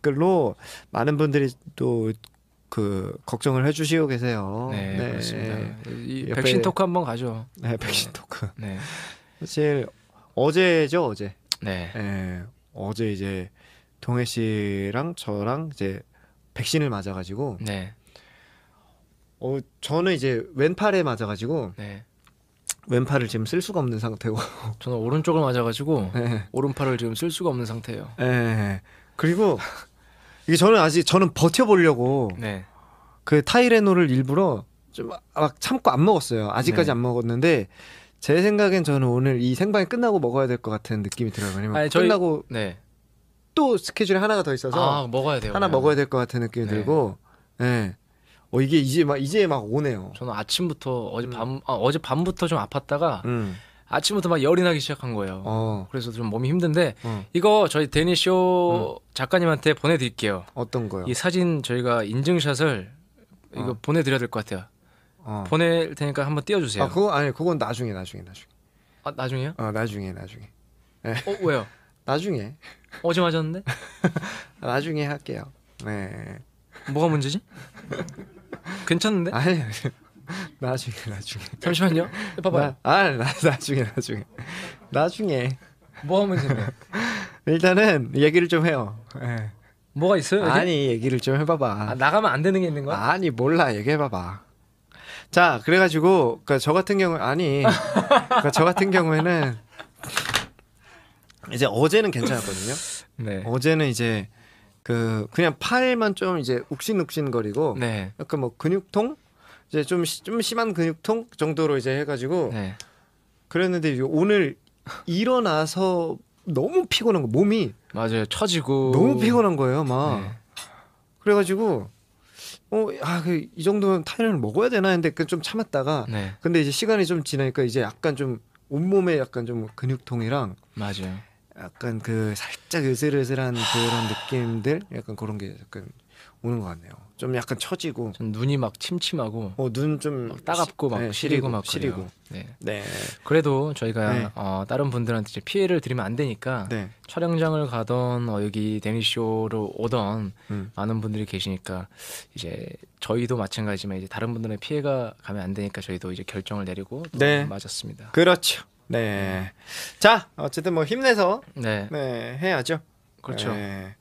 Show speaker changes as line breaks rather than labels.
댓글로 많은 분들이 또 그 걱정을
해주시고 계세요. 네, 네. 그렇습니다. 옆에- 백신 토크 한번 가죠. 네, 백신 토크. 네, 네. 사실 어제죠 어제. 네, 예, 어제 이제 동해 씨랑 저랑 이제 백신을 맞아가지고 네, 어 저는 이제 왼팔에 맞아가지고 네. 왼팔을 지금 쓸 수가 없는 상태고. 저는 오른쪽을 맞아가지고 예. 오른팔을 지금 쓸 수가 없는 상태예요. 예. 그리고 이게 저는 아직 저는 버텨보려고 네. 그 타이레놀을 일부러 좀 막 참고 안 먹었어요. 아직까지 네. 안 먹었는데 제 생각엔 저는 오늘 이 생방이 끝나고 먹어야 될 것 같은 느낌이 들어요. 왜냐면 아니, 저희-
끝나고 네.
또 스케줄이 하나가 더 있어서 아 먹어야 돼요. 하나 그러 먹어야 될 것 같은 느낌이 네. 들고, 예. 어 이게
이제 막 이제 막 오네요. 저는 아침부터 어제 음. 밤 아, 어제 밤부터 좀 아팠다가 음. 아침부터 막 열이 나기 시작한 거예요. 어. 그래서 좀 몸이 힘든데 어. 이거 저희 데니 쇼 음. 작가님한테 보내드릴게요. 어떤 거요? 이 사진 저희가 인증샷을 이거 어. 보내드려야 될 것 같아요. 어. 보낼 테니까 한번 띄워주세요. 아 그거 아니 그건 나중에 나중에 나중에. 아 나중에요? 어 나중에 나중에. 네. 어 왜요? 나중에. 어제 맞았는데?
나중에 할게요. 네. 뭐가 문제지? 괜찮은데? 아니. 나중에 나중에. 잠시만요. 봐봐아 나, 나중에 나중에 나중에. 뭐 하면 되네. 일단은 얘기를 좀 해요. 예. 뭐가 있어요? 여기? 아니 얘기를 좀 해봐봐. 아, 나가면 안 되는 게 있는 거야? 아니 몰라 얘기해봐봐. 자 그래가지고 그러니까 저 같은 경우 아니 그러니까 저 같은 경우에는 이제 어제는 괜찮았거든요. 네. 어제는 이제 그 그냥 팔만 좀 이제 욱신욱신거리고 네. 약간 뭐 근육통 이제 좀, 시, 좀 심한 근육통 정도로 이제 해가지고 네. 그랬는데 오늘 일어나서 너무 피곤한 거 몸이
맞아요 처지고 너무 피곤한
거예요 막 네. 그래가지고 어아이 그 정도면 타이레놀 먹어야 되나 했는데 그 좀 참았다가 네. 근데 이제 시간이 좀 지나니까 이제 약간 좀 온몸에 약간 좀 근육통이랑 맞아요 약간 그 살짝 으슬으슬한 그런 느낌들 약간 그런 게 약간 오는 것 같네요. 좀 약간 처지고 전 눈이 막 침침하고 어, 눈 좀 따갑고 막 네, 시리고 막 시리고. 그래 네.
네. 그래도 저희가 네. 어, 다른 분들한테 이제 피해를 드리면 안 되니까 네. 촬영장을 가던 어, 여기 데니 쇼로 오던 음. 많은 분들이 계시니까 이제 저희도 마찬가지지만 이제 다른 분들의 피해가 가면 안 되니까 저희도 이제 결정을 내리고 네. 맞았습니다.
그렇죠. 네. 자, 어쨌든 뭐 힘내서 네. 네 해야죠. 그렇죠.
네.